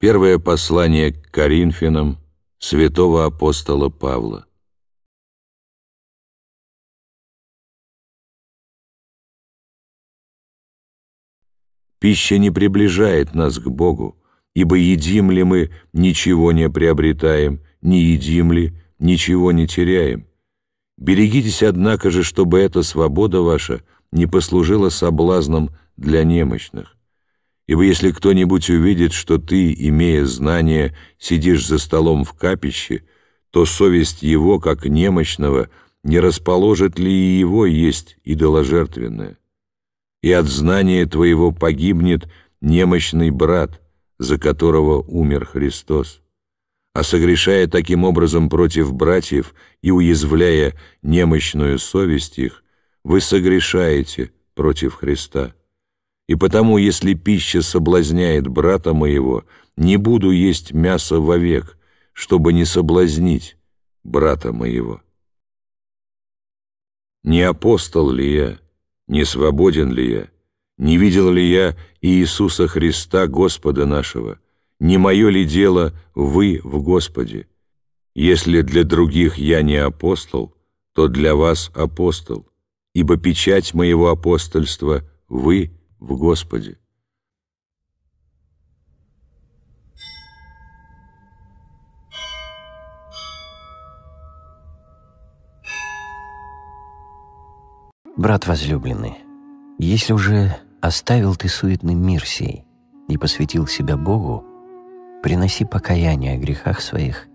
Первое послание к Коринфянам святого апостола Павла. Пища не приближает нас к Богу, ибо едим ли мы, ничего не приобретаем, не едим ли, ничего не теряем. Берегитесь, однако же, чтобы эта свобода ваша не послужила соблазном для немощных, Ибо если кто-нибудь увидит, что ты, имея знание, сидишь за столом в капище, то совесть его, как немощного, не расположит ли и его есть идоложертвенное? И от знания твоего погибнет немощный брат, за которого умер Христос. А согрешая таким образом против братьев и уязвляя немощную совесть их, вы согрешаете против Христа. И потому, если пища соблазняет брата моего, не буду есть мясо вовек, чтобы не соблазнить брата моего. Не апостол ли я, не свободен ли я, не видел ли я Иисуса Христа, Господа нашего, не мое ли дело вы в Господе? Если для других я не апостол, то для вас апостол, ибо печать моего апостольства вы – в Господе. Брат возлюбленный, если уже оставил ты суетный мир сей и посвятил себя Богу, приноси покаяние о грехах своих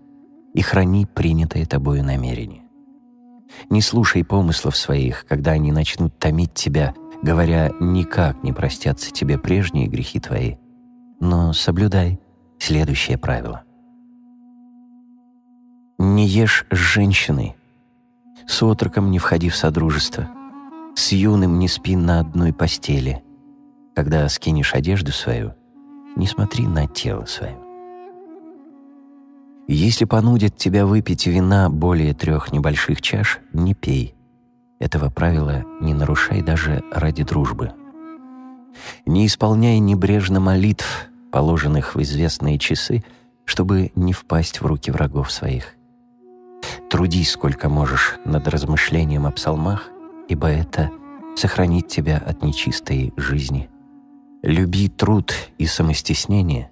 и храни принятое тобою намерение. Не слушай помыслов своих, когда они начнут томить тебя – говоря, никак не простятся тебе прежние грехи твои, но соблюдай следующее правило. Не ешь с женщиной, с отроком не входи в содружество, с юным не спи на одной постели, когда скинешь одежду свою, не смотри на тело свое. Если понудит тебя выпить вина более трех небольших чаш, не пей. Этого правила не нарушай даже ради дружбы. Не исполняй небрежно молитв, положенных в известные часы, чтобы не впасть в руки врагов своих. Трудись сколько можешь над размышлением о псалмах, ибо это сохранит тебя от нечистой жизни. Люби труд и самостеснение,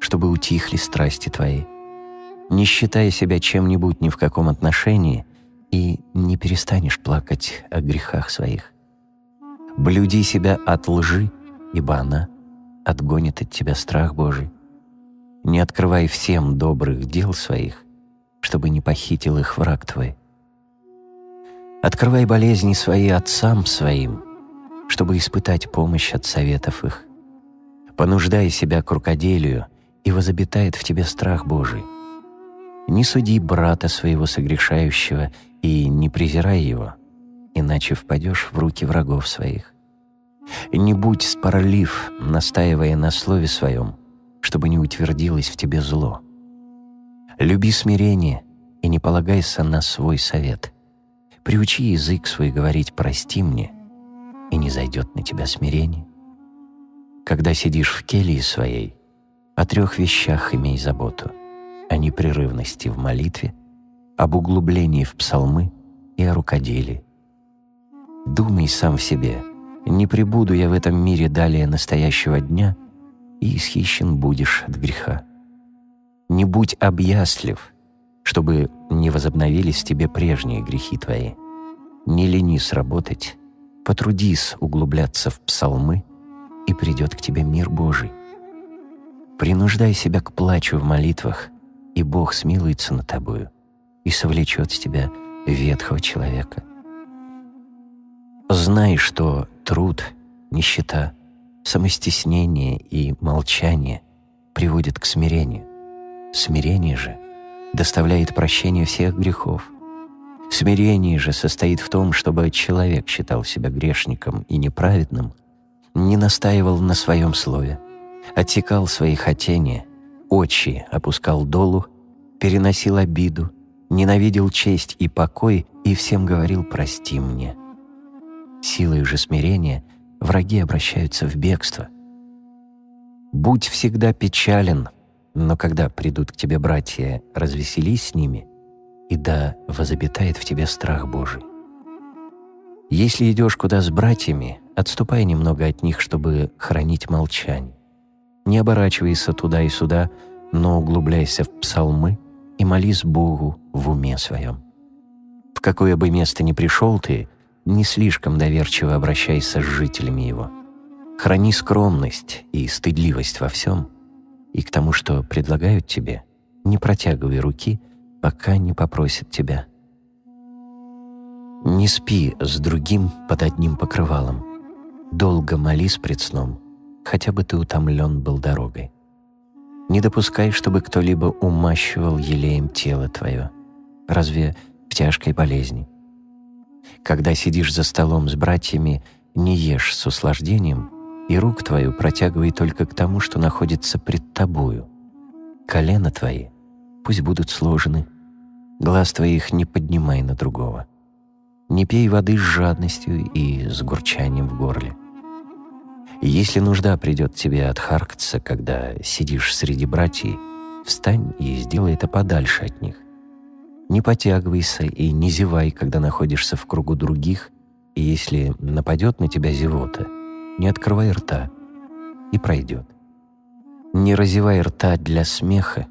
чтобы утихли страсти твои. Не считая себя чем-нибудь ни в каком отношении, и не перестанешь плакать о грехах своих. Блюди себя от лжи, ибо она отгонит от тебя страх Божий. Не открывай всем добрых дел своих, чтобы не похитил их враг твой. Открывай болезни свои отцам своим, чтобы испытать помощь от советов их. Понуждай себя к рукоделию, и возобитает в тебе страх Божий — не суди брата своего согрешающего и не презирай его, иначе впадешь в руки врагов своих. Не будь спорлив, настаивая на слове своем, чтобы не утвердилось в тебе зло. Люби смирение и не полагайся на свой совет. Приучи язык свой говорить «прости мне», и не зайдет на тебя смирение. Когда сидишь в келии своей, о трех вещах имей заботу — о непрерывности в молитве, об углублении в псалмы и о рукоделии. Думай сам в себе, не пребуду я в этом мире далее настоящего дня, и исхищен будешь от греха. Не будь объяслив, чтобы не возобновились тебе прежние грехи твои. Не ленись работать, потрудись углубляться в псалмы, и придет к тебе мир Божий. Принуждай себя к плачу в молитвах – и Бог смилуется над тобою и совлечет с тебя ветхого человека. Знай, что труд, нищета, самостеснение и молчание приводят к смирению. Смирение же доставляет прощение всех грехов. Смирение же состоит в том, чтобы человек считал себя грешником и неправедным, не настаивал на своем слове, отсекал свои хотения очи опускал долу, переносил обиду, ненавидел честь и покой и всем говорил «прости мне». Силой же смирения враги обращаются в бегство. «Будь всегда печален, но когда придут к тебе братья, развеселись с ними, и да возобитает в тебе страх Божий». Если идешь куда с братьями, отступай немного от них, чтобы хранить молчание не оборачивайся туда и сюда, но углубляйся в псалмы и молись Богу в уме своем. В какое бы место ни пришел ты, не слишком доверчиво обращайся с жителями его. Храни скромность и стыдливость во всем, и к тому, что предлагают тебе, не протягивай руки, пока не попросят тебя. Не спи с другим под одним покрывалом. Долго молись пред сном — хотя бы ты утомлен был дорогой. Не допускай, чтобы кто-либо умащивал елеем тело твое, разве в тяжкой болезни. Когда сидишь за столом с братьями, не ешь с услаждением, и рук твою протягивай только к тому, что находится пред тобою. Колено твои пусть будут сложены, глаз твоих не поднимай на другого. Не пей воды с жадностью и с гурчанием в горле если нужда придет тебе отхаркаться, когда сидишь среди братьев, встань и сделай это подальше от них. Не потягивайся и не зевай, когда находишься в кругу других, и если нападет на тебя зевота, не открывай рта, и пройдет. Не разевай рта для смеха,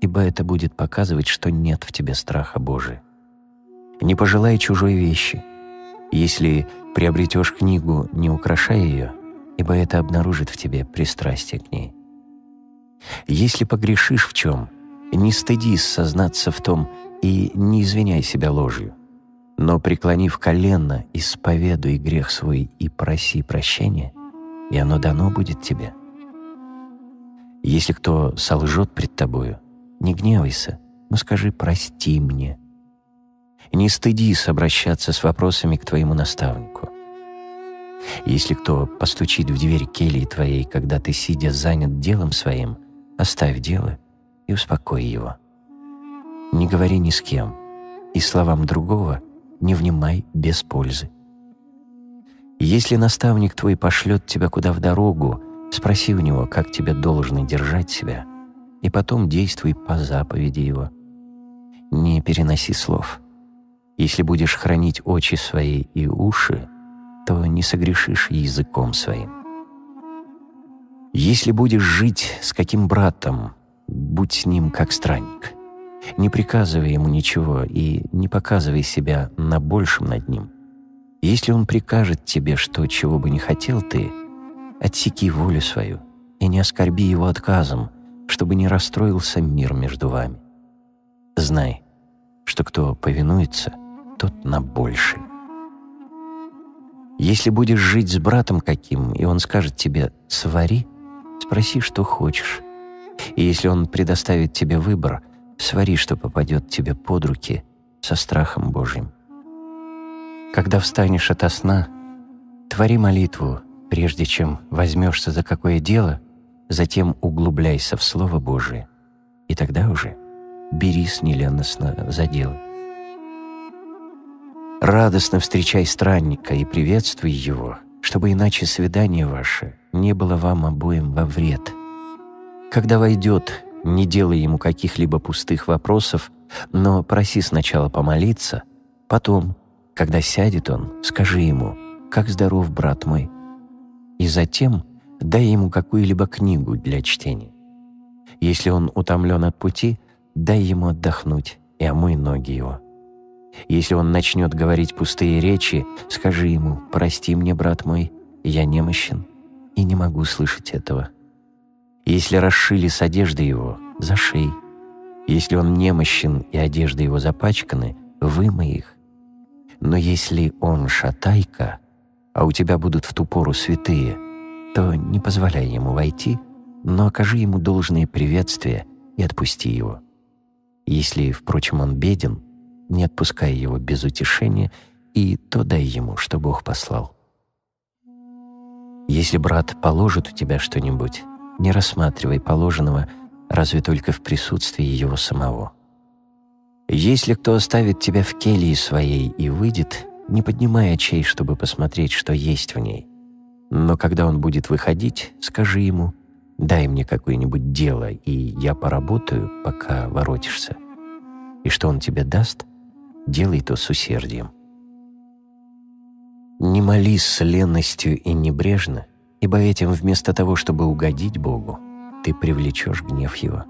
ибо это будет показывать, что нет в тебе страха Божия. Не пожелай чужой вещи. Если приобретешь книгу, не украшай ее, ибо это обнаружит в тебе пристрастие к ней. Если погрешишь в чем, не стыдись сознаться в том и не извиняй себя ложью, но, преклонив колено, исповедуй грех свой и проси прощения, и оно дано будет тебе. Если кто солжет пред тобою, не гневайся, но скажи «прости мне». Не стыдись обращаться с вопросами к твоему наставнику. Если кто постучит в дверь келии твоей, когда ты, сидя, занят делом своим, оставь дело и успокой его. Не говори ни с кем, и словам другого не внимай без пользы. Если наставник твой пошлет тебя куда в дорогу, спроси у него, как тебе должно держать себя, и потом действуй по заповеди его. Не переноси слов. Если будешь хранить очи свои и уши — то не согрешишь языком своим. Если будешь жить с каким братом, будь с ним как странник. Не приказывай ему ничего и не показывай себя на большем над ним. Если он прикажет тебе, что чего бы не хотел ты, отсеки волю свою и не оскорби его отказом, чтобы не расстроился мир между вами. Знай, что кто повинуется, тот на больший. Если будешь жить с братом каким, и он скажет тебе «свари», спроси, что хочешь. И если он предоставит тебе выбор, свари, что попадет тебе под руки со страхом Божьим. Когда встанешь ото сна, твори молитву, прежде чем возьмешься за какое дело, затем углубляйся в Слово Божие, и тогда уже бери смиренно за дело. Радостно встречай странника и приветствуй его, чтобы иначе свидание ваше не было вам обоим во вред. Когда войдет, не делай ему каких-либо пустых вопросов, но проси сначала помолиться, потом, когда сядет он, скажи ему «Как здоров, брат мой?» и затем дай ему какую-либо книгу для чтения. Если он утомлен от пути, дай ему отдохнуть и омой ноги его». Если он начнет говорить пустые речи, скажи ему «Прости мне, брат мой, я немощен и не могу слышать этого». Если расшили с одежды его, зашей. Если он немощен и одежда его запачканы, вымой их. Но если он шатайка, а у тебя будут в ту пору святые, то не позволяй ему войти, но окажи ему должные приветствия и отпусти его. Если, впрочем, он беден — не отпускай его без утешения, и то дай ему, что Бог послал. Если брат положит у тебя что-нибудь, не рассматривай положенного, разве только в присутствии его самого. Если кто оставит тебя в келье своей и выйдет, не поднимая чей, чтобы посмотреть, что есть в ней. Но когда он будет выходить, скажи ему, «Дай мне какое-нибудь дело, и я поработаю, пока воротишься». И что он тебе даст — делай то с усердием. Не молись с ленностью и небрежно, ибо этим вместо того, чтобы угодить Богу, ты привлечешь гнев Его.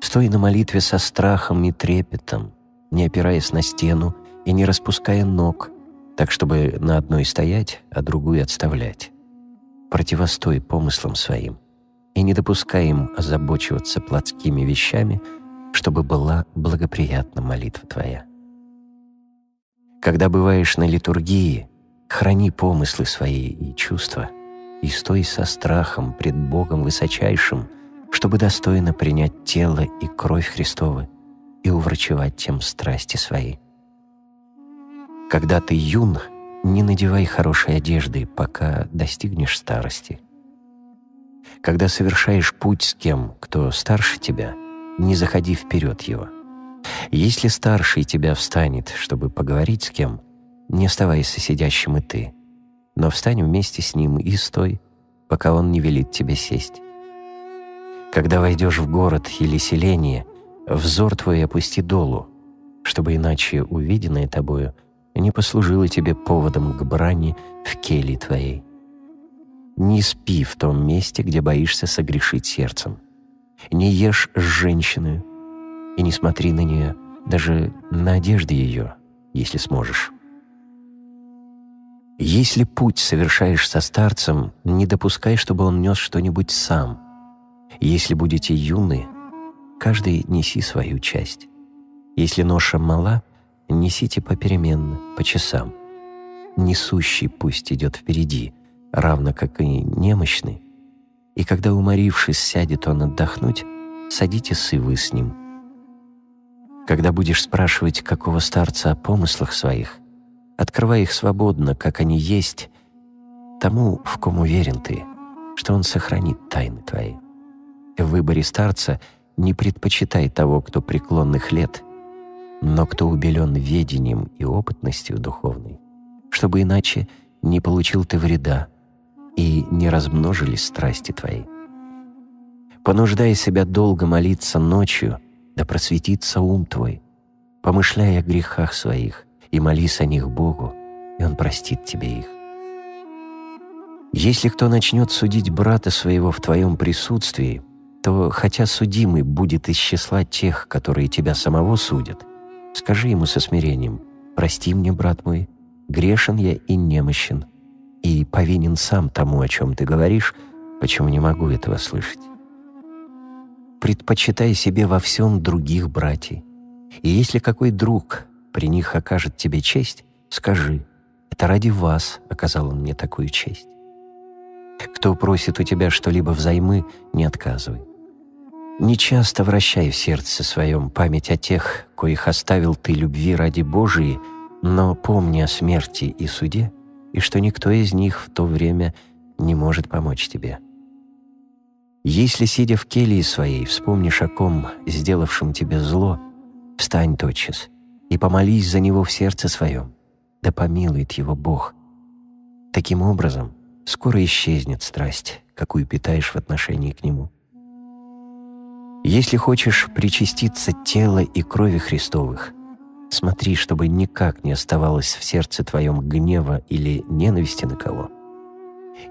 Стой на молитве со страхом и трепетом, не опираясь на стену и не распуская ног, так чтобы на одной стоять, а другую отставлять. Противостой помыслам своим и не допускай им озабочиваться плотскими вещами, чтобы была благоприятна молитва твоя. Когда бываешь на литургии, храни помыслы свои и чувства и стой со страхом пред Богом Высочайшим, чтобы достойно принять тело и кровь Христовы и уврачевать тем страсти свои. Когда ты юн, не надевай хорошей одежды, пока достигнешь старости. Когда совершаешь путь с кем, кто старше тебя, не заходи вперед его — если старший тебя встанет, чтобы поговорить с кем, не оставайся сидящим и ты, но встань вместе с ним и стой, пока он не велит тебе сесть. Когда войдешь в город или селение, взор твой опусти долу, чтобы иначе увиденное тобою не послужило тебе поводом к брани в келье твоей. Не спи в том месте, где боишься согрешить сердцем. Не ешь с женщиной, и не смотри на нее, даже на одежде ее, если сможешь. Если путь совершаешь со старцем, не допускай, чтобы он нес что-нибудь сам. Если будете юны, каждый неси свою часть. Если ноша мала, несите попеременно, по часам. Несущий пусть идет впереди, равно как и немощный. И когда уморившись сядет он отдохнуть, садите сывы с ним – когда будешь спрашивать какого старца о помыслах своих, открывай их свободно, как они есть, тому, в ком уверен ты, что он сохранит тайны твои. В выборе старца не предпочитай того, кто преклонных лет, но кто убелен ведением и опытностью духовной, чтобы иначе не получил ты вреда и не размножились страсти твои. Понуждай себя долго молиться ночью — да просветится ум твой. помышляя о грехах своих и молись о них Богу, и Он простит тебе их. Если кто начнет судить брата своего в твоем присутствии, то, хотя судимый будет из числа тех, которые тебя самого судят, скажи ему со смирением, «Прости мне, брат мой, грешен я и немощен, и повинен сам тому, о чем ты говоришь, почему не могу этого слышать» предпочитай себе во всем других братьев. И если какой друг при них окажет тебе честь, скажи, это ради вас оказал он мне такую честь. Кто просит у тебя что-либо взаймы, не отказывай. Не часто вращай в сердце своем память о тех, коих оставил ты любви ради Божией, но помни о смерти и суде, и что никто из них в то время не может помочь тебе. Если, сидя в келье своей, вспомнишь о ком, сделавшем тебе зло, встань тотчас и помолись за него в сердце своем, да помилует его Бог. Таким образом, скоро исчезнет страсть, какую питаешь в отношении к нему. Если хочешь причаститься тела и крови Христовых, смотри, чтобы никак не оставалось в сердце твоем гнева или ненависти на кого –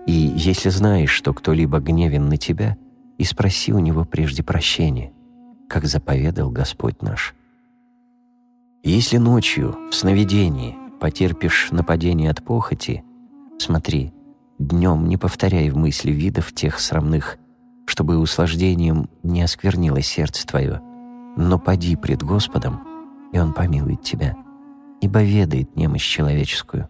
и если знаешь, что кто-либо гневен на тебя, и спроси у него прежде прощения, как заповедал Господь наш. Если ночью в сновидении потерпишь нападение от похоти, смотри, днем не повторяй в мысли видов тех срамных, чтобы услаждением не осквернило сердце твое, но поди пред Господом, и Он помилует тебя, ибо ведает немощь человеческую.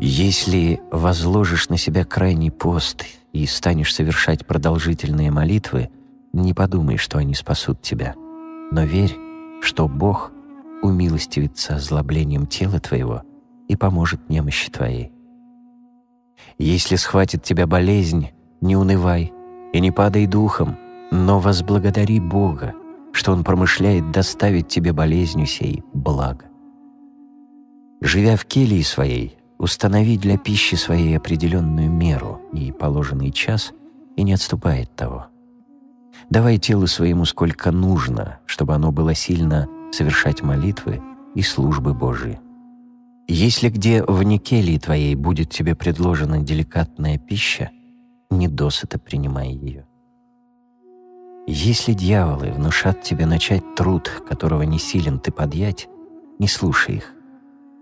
Если возложишь на себя крайний пост и станешь совершать продолжительные молитвы, не подумай, что они спасут тебя, но верь, что Бог умилостивится озлоблением тела твоего и поможет немощи твоей. Если схватит тебя болезнь, не унывай и не падай духом, но возблагодари Бога, что Он промышляет доставить тебе болезнью сей благо. Живя в келии своей, установи для пищи своей определенную меру и положенный час и не отступай от того. Давай телу своему сколько нужно, чтобы оно было сильно совершать молитвы и службы Божии. Если где в никелии твоей будет тебе предложена деликатная пища, не досыта принимай ее. Если дьяволы внушат тебе начать труд, которого не силен ты подъять, не слушай их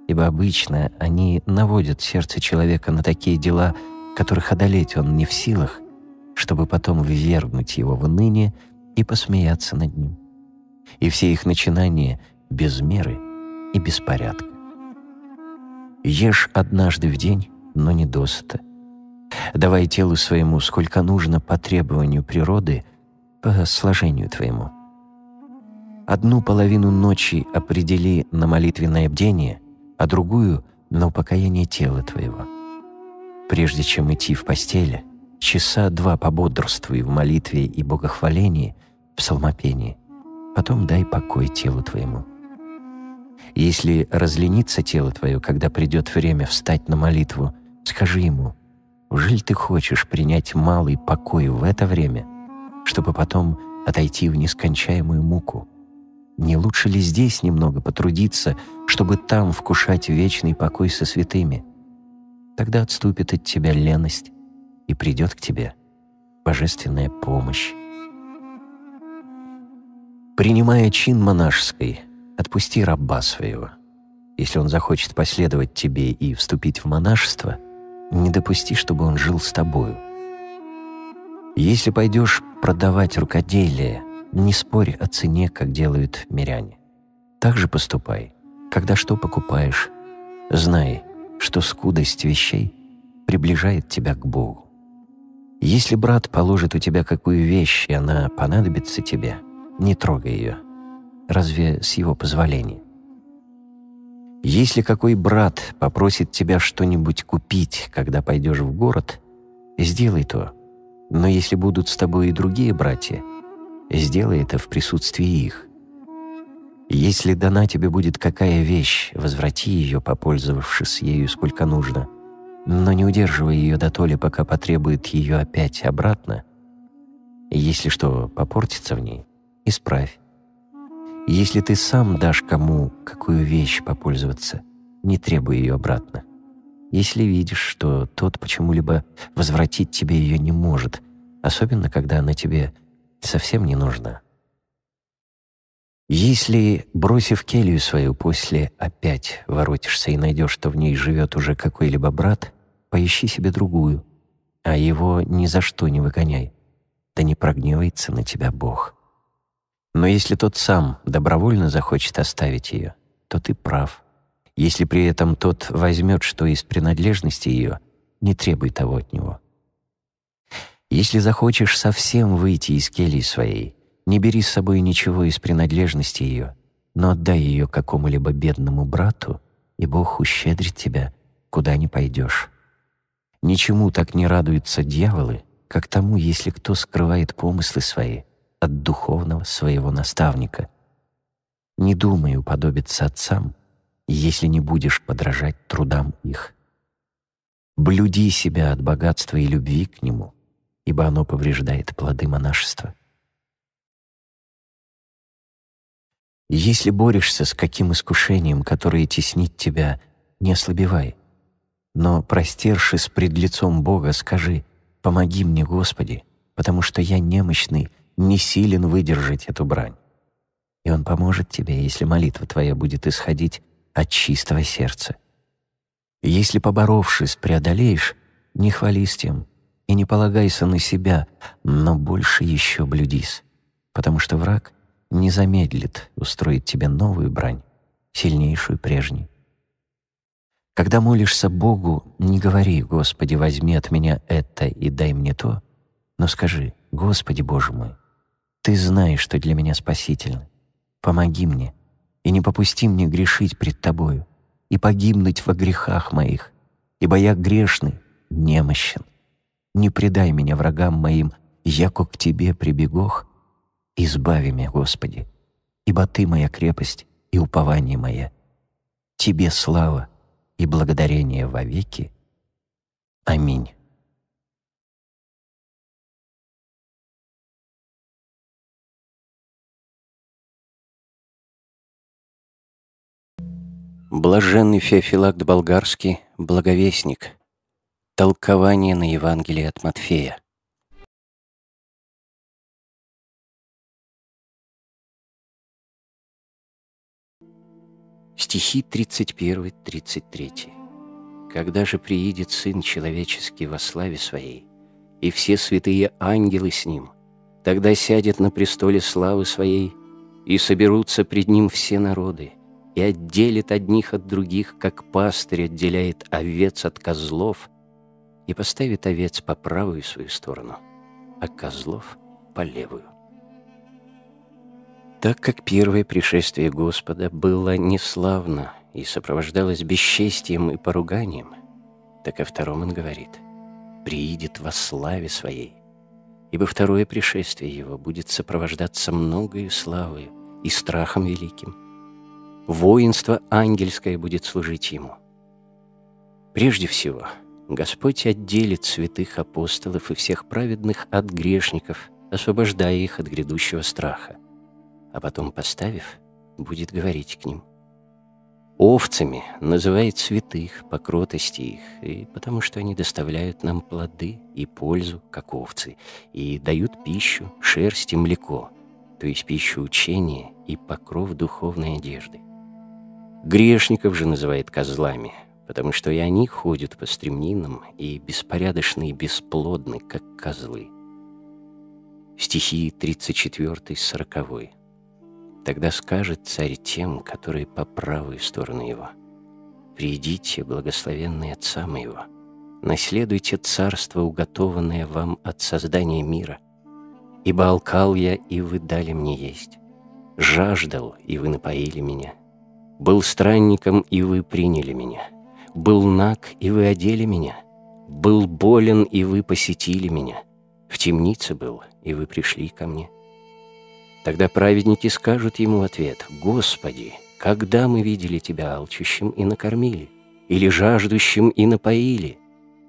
ибо обычно они наводят сердце человека на такие дела, которых одолеть он не в силах, чтобы потом ввергнуть его в ныне и посмеяться над ним. И все их начинания без меры и беспорядка. Ешь однажды в день, но не досыта. Давай телу своему сколько нужно по требованию природы, по сложению твоему. Одну половину ночи определи на молитвенное бдение — а другую — на упокоение тела твоего. Прежде чем идти в постели, часа два пободрствуй в молитве и богохвалении, в псалмопении, потом дай покой телу твоему. Если разленится тело твое, когда придет время встать на молитву, скажи ему, «Ужель ты хочешь принять малый покой в это время, чтобы потом отойти в нескончаемую муку? Не лучше ли здесь немного потрудиться, чтобы там вкушать вечный покой со святыми. Тогда отступит от тебя леность и придет к тебе божественная помощь. Принимая чин монашеский, отпусти раба своего. Если он захочет последовать тебе и вступить в монашество, не допусти, чтобы он жил с тобою. Если пойдешь продавать рукоделие, не спорь о цене, как делают миряне. Так же поступай когда что покупаешь, знай, что скудость вещей приближает тебя к Богу. Если брат положит у тебя какую вещь, и она понадобится тебе, не трогай ее. Разве с его позволения? Если какой брат попросит тебя что-нибудь купить, когда пойдешь в город, сделай то. Но если будут с тобой и другие братья, сделай это в присутствии их. Если дана тебе будет какая вещь, возврати ее, попользовавшись ею сколько нужно, но не удерживай ее до толи, пока потребует ее опять обратно. Если что попортится в ней, исправь. Если ты сам дашь кому какую вещь попользоваться, не требуй ее обратно. Если видишь, что тот почему-либо возвратить тебе ее не может, особенно когда она тебе совсем не нужна, если, бросив келью свою после, опять воротишься и найдешь, что в ней живет уже какой-либо брат, поищи себе другую, а его ни за что не выгоняй, да не прогневается на тебя Бог. Но если тот сам добровольно захочет оставить ее, то ты прав. Если при этом тот возьмет, что из принадлежности ее, не требуй того от него. Если захочешь совсем выйти из кельи своей, не бери с собой ничего из принадлежности ее, но отдай ее какому-либо бедному брату, и Бог ущедрит тебя, куда ни пойдешь. Ничему так не радуются дьяволы, как тому, если кто скрывает помыслы свои от духовного своего наставника. Не думай уподобиться отцам, если не будешь подражать трудам их. Блюди себя от богатства и любви к нему, ибо оно повреждает плоды монашества. если борешься с каким искушением, которое теснит тебя, не ослабевай. Но, простершись пред лицом Бога, скажи «Помоги мне, Господи, потому что я немощный, не силен выдержать эту брань». И Он поможет тебе, если молитва твоя будет исходить от чистого сердца. если, поборовшись, преодолеешь, не хвались тем и не полагайся на себя, но больше еще блюдись, потому что враг — не замедлит устроить тебе новую брань, сильнейшую прежней. Когда молишься Богу, не говори «Господи, возьми от меня это и дай мне то», но скажи «Господи, Боже мой, Ты знаешь, что для меня спасительно. Помоги мне и не попусти мне грешить пред Тобою и погибнуть во грехах моих, ибо я грешный, немощен. Не предай меня врагам моим, яко к Тебе прибегох, Избави меня, Господи, ибо Ты моя крепость и упование мое. Тебе слава и благодарение вовеки. Аминь. Блаженный Феофилакт Болгарский, Благовестник. Толкование на Евангелие от Матфея. Стихи 31-33. «Когда же приедет Сын Человеческий во славе Своей, и все святые ангелы с Ним, тогда сядет на престоле славы Своей, и соберутся пред Ним все народы, и отделит одних от других, как пастырь отделяет овец от козлов, и поставит овец по правую свою сторону, а козлов — по левую». Так как первое пришествие Господа было неславно и сопровождалось бесчестием и поруганием, так о втором он говорит «приидет во славе своей» ибо второе пришествие его будет сопровождаться многою славою и страхом великим. Воинство ангельское будет служить ему. Прежде всего, Господь отделит святых апостолов и всех праведных от грешников, освобождая их от грядущего страха а потом, поставив, будет говорить к ним. Овцами называет святых по кротости их, и потому что они доставляют нам плоды и пользу, как овцы, и дают пищу, шерсть и млеко, то есть пищу учения и покров духовной одежды. Грешников же называет козлами, потому что и они ходят по стремнинам и беспорядочны и бесплодны, как козлы. Стихи 34-40. Тогда скажет царь тем, которые по правую сторону его, «Придите, благословенные отца моего, наследуйте царство, уготованное вам от создания мира, ибо алкал я, и вы дали мне есть, жаждал, и вы напоили меня, был странником, и вы приняли меня, был наг, и вы одели меня, был болен, и вы посетили меня, в темнице был, и вы пришли ко мне» Тогда праведники скажут ему ответ «Господи, когда мы видели Тебя алчущим и накормили, или жаждущим и напоили,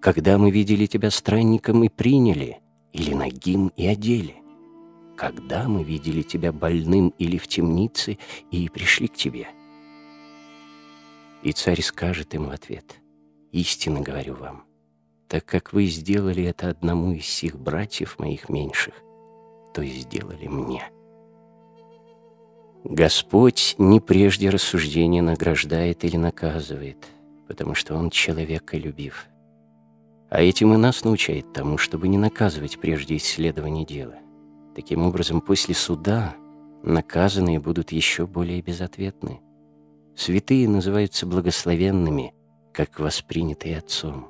когда мы видели Тебя странником и приняли, или нагим и одели, когда мы видели Тебя больным или в темнице и пришли к Тебе». И царь скажет им в ответ «Истинно говорю вам, так как вы сделали это одному из сих братьев моих меньших, то и сделали мне». Господь не прежде рассуждения награждает или наказывает, потому что Он человеколюбив. А этим и нас научает тому, чтобы не наказывать прежде исследования дела. Таким образом, после суда наказанные будут еще более безответны. Святые называются благословенными, как воспринятые Отцом.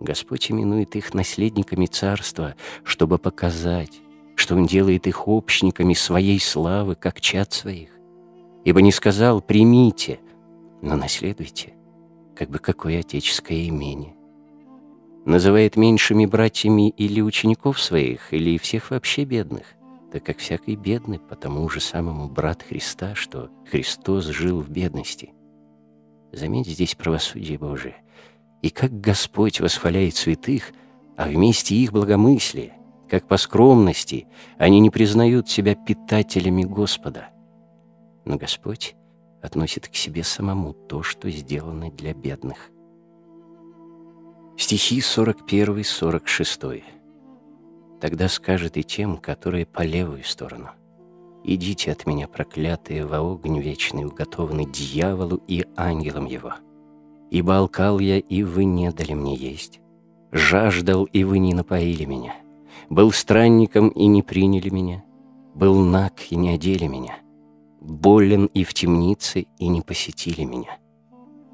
Господь именует их наследниками Царства, чтобы показать, что Он делает их общниками своей славы, как чад своих. Ибо не сказал «примите», но наследуйте, как бы какое отеческое имение. Называет меньшими братьями или учеников своих, или всех вообще бедных, так как всякий бедный по тому же самому брат Христа, что Христос жил в бедности. Заметь здесь правосудие Божие. И как Господь восхваляет святых, а вместе их благомыслие, как по скромности они не признают себя питателями Господа. Но Господь относит к себе самому то, что сделано для бедных. Стихи 41-46. «Тогда скажет и тем, которые по левую сторону, «Идите от меня, проклятые, во огонь вечный, уготованный дьяволу и ангелам его. Ибо алкал я, и вы не дали мне есть, жаждал, и вы не напоили меня» Был странником, и не приняли меня. Был наг, и не одели меня. Болен и в темнице, и не посетили меня.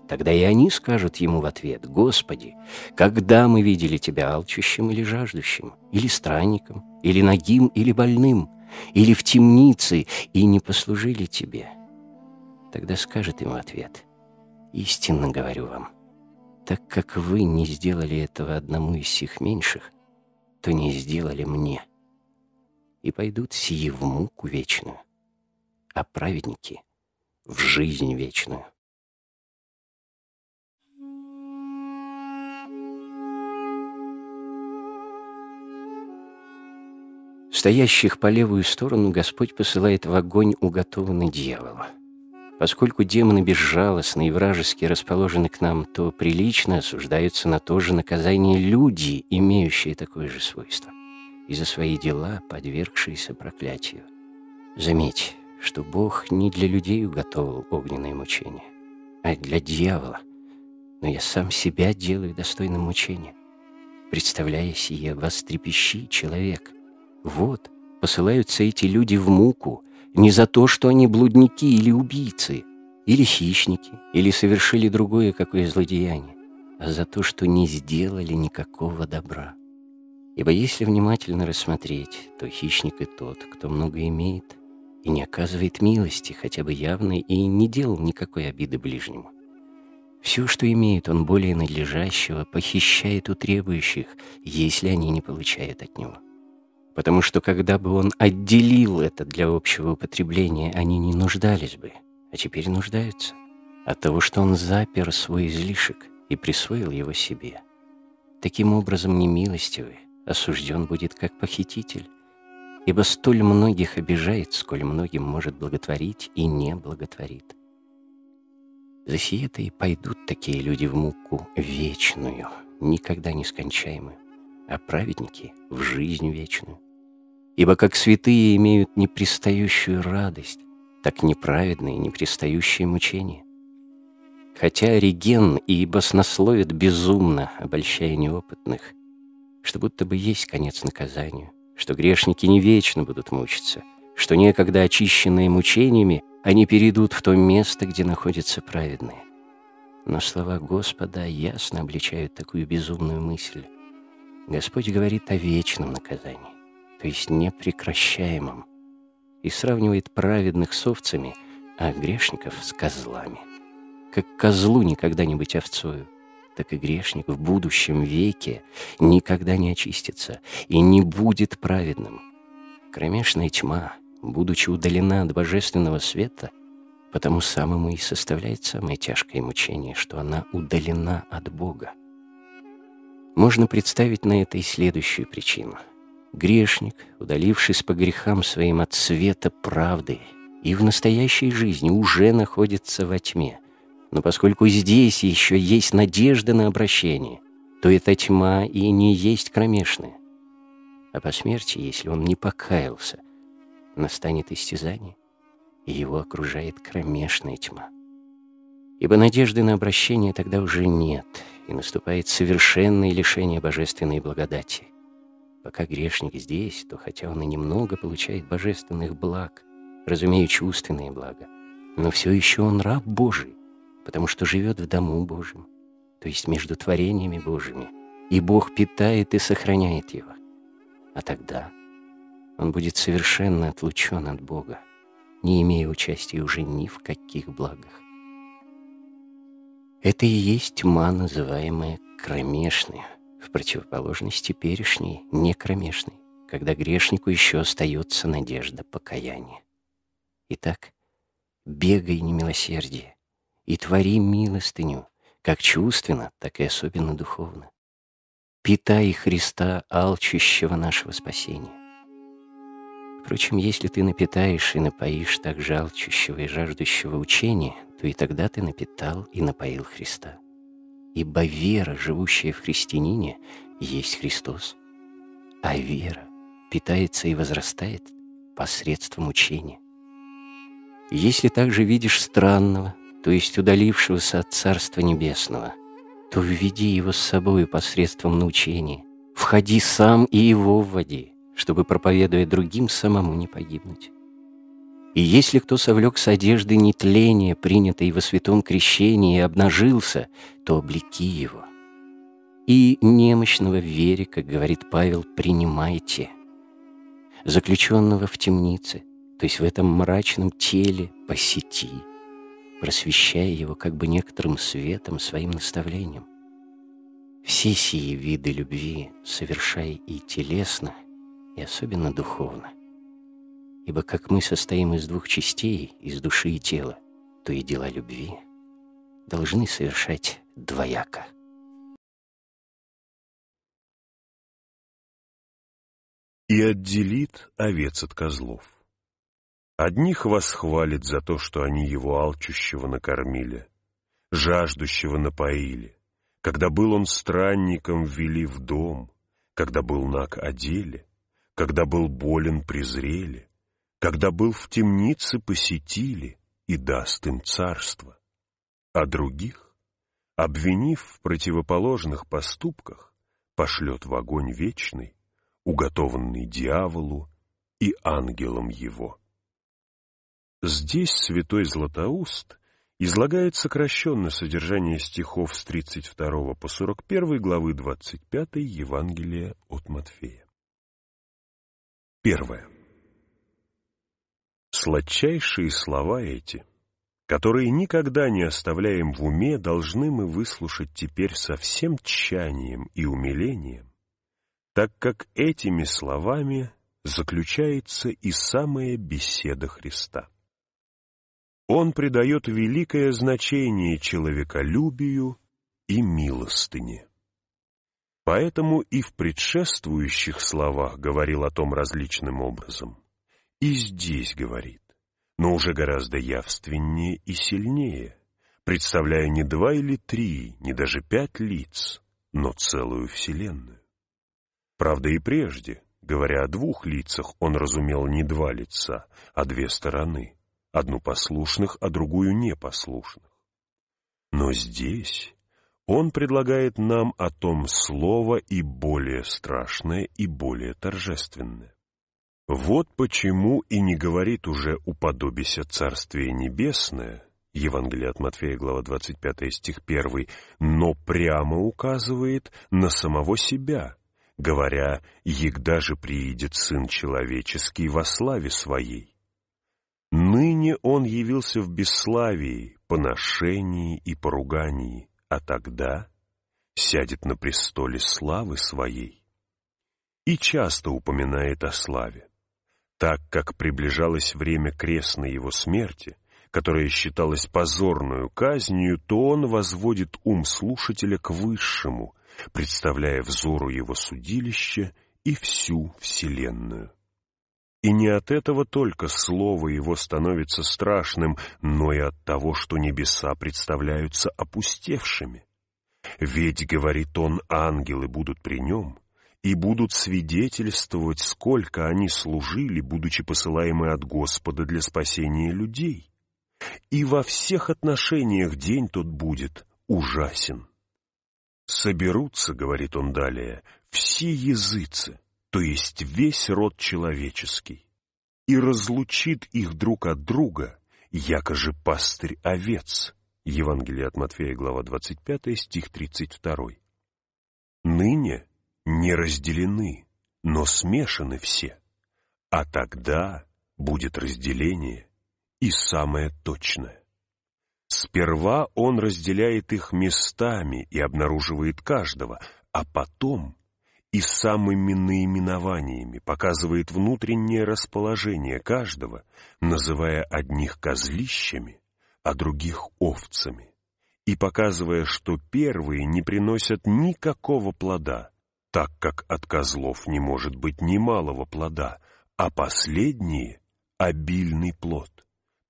Тогда и они скажут ему в ответ, «Господи, когда мы видели Тебя алчущим или жаждущим, или странником, или нагим, или больным, или в темнице, и не послужили Тебе?» Тогда скажет ему в ответ, «Истинно говорю вам, так как вы не сделали этого одному из сих меньших, — то не сделали мне, и пойдут сии в муку вечную, а праведники — в жизнь вечную. Стоящих по левую сторону Господь посылает в огонь, уготованный дьявола — Поскольку демоны безжалостны и вражески расположены к нам, то прилично осуждаются на то же наказание люди, имеющие такое же свойство, и за свои дела, подвергшиеся проклятию. Заметь, что Бог не для людей уготовил огненное мучение, а для дьявола. Но я сам себя делаю достойным мучения. Представляя сие, вас трепещи, человек. Вот, посылаются эти люди в муку — не за то, что они блудники или убийцы, или хищники, или совершили другое какое злодеяние, а за то, что не сделали никакого добра. Ибо если внимательно рассмотреть, то хищник и тот, кто много имеет и не оказывает милости, хотя бы явной, и не делал никакой обиды ближнему. Все, что имеет он более надлежащего, похищает у требующих, если они не получают от него потому что когда бы он отделил это для общего употребления, они не нуждались бы, а теперь нуждаются. От того, что он запер свой излишек и присвоил его себе. Таким образом, немилостивый осужден будет как похититель, ибо столь многих обижает, сколь многим может благотворить и не благотворит. За сие-то и пойдут такие люди в муку вечную, никогда не нескончаемую а праведники — в жизнь вечную. Ибо как святые имеют непрестающую радость, так неправедные непрестающие мучения. Хотя реген и баснословит безумно, обольщая неопытных, что будто бы есть конец наказанию, что грешники не вечно будут мучиться, что некогда очищенные мучениями они перейдут в то место, где находятся праведные. Но слова Господа ясно обличают такую безумную мысль. Господь говорит о вечном наказании, то есть непрекращаемом, и сравнивает праведных с овцами, а грешников с козлами. Как козлу никогда не быть овцою, так и грешник в будущем веке никогда не очистится и не будет праведным. Кромешная тьма, будучи удалена от божественного света, потому самому и составляет самое тяжкое мучение, что она удалена от Бога. Можно представить на это и следующую причину. Грешник, удалившись по грехам своим от света правды, и в настоящей жизни уже находится во тьме. Но поскольку здесь еще есть надежда на обращение, то эта тьма и не есть кромешная. А по смерти, если он не покаялся, настанет истязание, и его окружает кромешная тьма. Ибо надежды на обращение тогда уже нет — и наступает совершенное лишение божественной благодати. Пока грешник здесь, то хотя он и немного получает божественных благ, разумею, чувственные блага, но все еще он раб Божий, потому что живет в дому Божьем, то есть между творениями Божьими, и Бог питает и сохраняет его. А тогда он будет совершенно отлучен от Бога, не имея участия уже ни в каких благах. Это и есть тьма, называемая кромешная, в противоположность теперешней, некромешной, когда грешнику еще остается надежда покаяния. Итак, бегай немилосердие и твори милостыню, как чувственно, так и особенно духовно. Питай Христа, алчущего нашего спасения. Впрочем, если ты напитаешь и напоишь так жалчущего и жаждущего учения, то и тогда ты напитал и напоил Христа. Ибо вера, живущая в христианине, есть Христос. А вера питается и возрастает посредством учения. Если также видишь странного, то есть удалившегося от Царства Небесного, то введи его с собой посредством научения, входи сам и его вводи, чтобы, проповедуя другим, самому не погибнуть. И если кто совлек с одежды нетление, принятое во святом крещении, и обнажился, то облеки его. И немощного в вере, как говорит Павел, принимайте. Заключенного в темнице, то есть в этом мрачном теле, посети, просвещая его как бы некоторым светом, своим наставлением. Все сии виды любви совершай и телесно, и особенно духовно. Ибо как мы состоим из двух частей, из души и тела, то и дела любви должны совершать двояко. И отделит овец от козлов. Одних восхвалит за то, что они его алчущего накормили, жаждущего напоили, когда был он странником, ввели в дом, когда был наг одели, когда был болен, презрели, когда был в темнице, посетили и даст им царство. А других, обвинив в противоположных поступках, пошлет в огонь вечный, уготованный дьяволу и ангелам его. Здесь святой Златоуст излагает сокращенно содержание стихов с 32 по 41 главы 25 Евангелия от Матфея. Первое. Сладчайшие слова эти, которые никогда не оставляем в уме, должны мы выслушать теперь со всем тщанием и умилением, так как этими словами заключается и самая беседа Христа. Он придает великое значение человеколюбию и милостыне. Поэтому и в предшествующих словах говорил о том различным образом. И здесь говорит, но уже гораздо явственнее и сильнее, представляя не два или три, не даже пять лиц, но целую вселенную. Правда и прежде, говоря о двух лицах, он разумел не два лица, а две стороны, одну послушных, а другую непослушных. Но здесь он предлагает нам о том слово и более страшное, и более торжественное. Вот почему и не говорит уже «уподобися Царствие Небесное», Евангелие от Матфея, глава 25, стих 1, но прямо указывает на самого себя, говоря «Егда же приидет Сын Человеческий во славе Своей». Ныне Он явился в бесславии, поношении и поругании, а тогда сядет на престоле славы своей. И часто упоминает о славе, так как приближалось время крестной его смерти, которая считалась позорную казнью, то он возводит ум слушателя к высшему, представляя взору его судилище и всю вселенную. И не от этого только слово его становится страшным, но и от того, что небеса представляются опустевшими. Ведь, говорит он, ангелы будут при нем и будут свидетельствовать, сколько они служили, будучи посылаемы от Господа для спасения людей. И во всех отношениях день тот будет ужасен. «Соберутся, — говорит он далее, — все языцы, то есть весь род человеческий, и разлучит их друг от друга, якоже пастырь овец. Евангелие от Матфея, глава 25, стих 32. Ныне не разделены, но смешаны все, а тогда будет разделение и самое точное. Сперва он разделяет их местами и обнаруживает каждого, а потом и самыми наименованиями показывает внутреннее расположение каждого, называя одних козлищами, а других овцами, и показывая, что первые не приносят никакого плода, так как от козлов не может быть ни малого плода, а последние — обильный плод,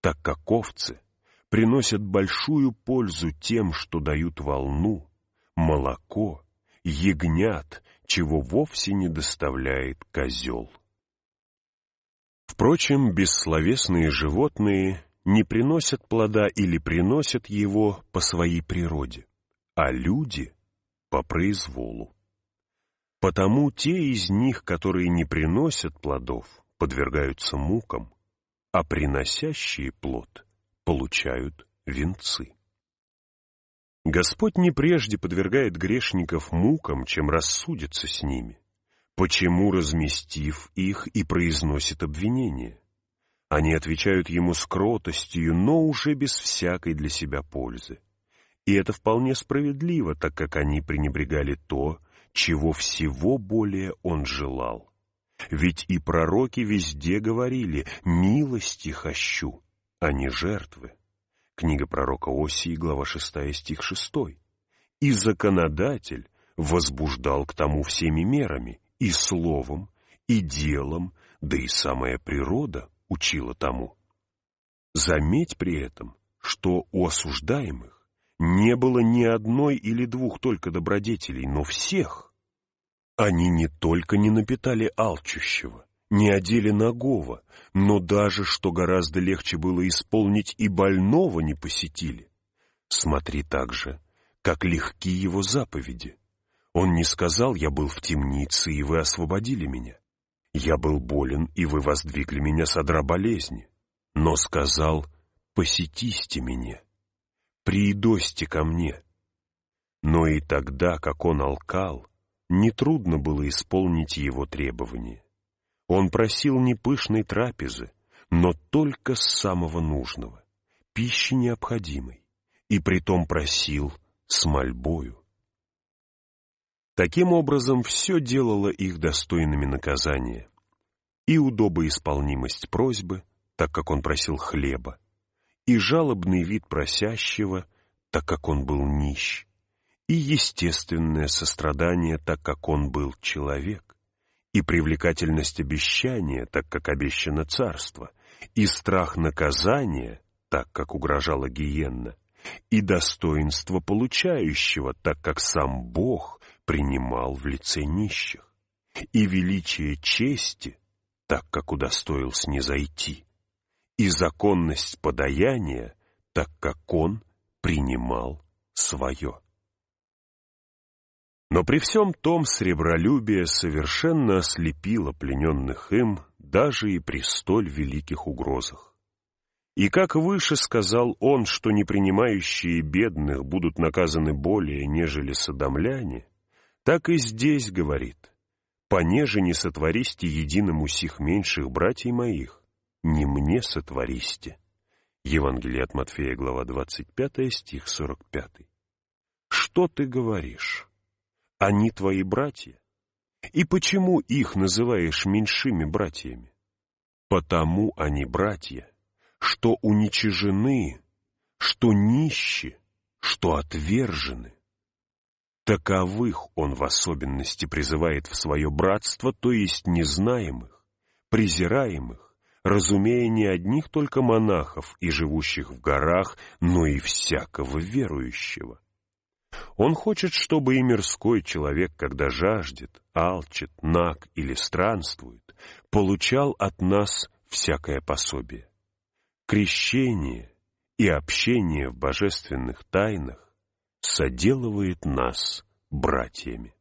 так как овцы приносят большую пользу тем, что дают волну, молоко, ягнят чего вовсе не доставляет козел. Впрочем, бессловесные животные не приносят плода или приносят его по своей природе, а люди — по произволу. Потому те из них, которые не приносят плодов, подвергаются мукам, а приносящие плод получают венцы. Господь не прежде подвергает грешников мукам, чем рассудится с ними. Почему, разместив их, и произносит обвинение? Они отвечают ему с кротостью, но уже без всякой для себя пользы. И это вполне справедливо, так как они пренебрегали то, чего всего более он желал. Ведь и пророки везде говорили «милости хощу», а не жертвы. Книга пророка Осии, глава 6, стих 6. «И законодатель возбуждал к тому всеми мерами, и словом, и делом, да и самая природа учила тому». Заметь при этом, что у осуждаемых не было ни одной или двух только добродетелей, но всех. Они не только не напитали алчущего, не одели нагого, но даже, что гораздо легче было исполнить, и больного не посетили. Смотри также, как легки его заповеди. Он не сказал «я был в темнице, и вы освободили меня». «Я был болен, и вы воздвигли меня с одра болезни». Но сказал «посетисте меня, приидосте ко мне». Но и тогда, как он алкал, нетрудно было исполнить его требования. Он просил не пышной трапезы, но только самого нужного, пищи необходимой, и притом просил с мольбою. Таким образом, все делало их достойными наказания. И удобоисполнимость просьбы, так как он просил хлеба, и жалобный вид просящего, так как он был нищ, и естественное сострадание, так как он был человек и привлекательность обещания, так как обещано царство, и страх наказания, так как угрожала гиенна, и достоинство получающего, так как сам Бог принимал в лице нищих, и величие чести, так как удостоился не зайти, и законность подаяния, так как он принимал свое. Но при всем том сребролюбие совершенно ослепило плененных им даже и при столь великих угрозах. И как выше сказал он, что не принимающие бедных будут наказаны более, нежели садомляне, так и здесь говорит, «Понеже не сотвористе единому сих меньших братьев моих, не мне сотвористе». Евангелие от Матфея, глава 25, стих 45. «Что ты говоришь?» Они твои братья. И почему их называешь меньшими братьями? Потому они братья, что уничижены, что нищи, что отвержены. Таковых он в особенности призывает в свое братство, то есть незнаемых, презираемых, разумея не одних только монахов и живущих в горах, но и всякого верующего. Он хочет, чтобы и мирской человек, когда жаждет, алчит, наг или странствует, получал от нас всякое пособие. Крещение и общение в божественных тайнах соделывает нас братьями.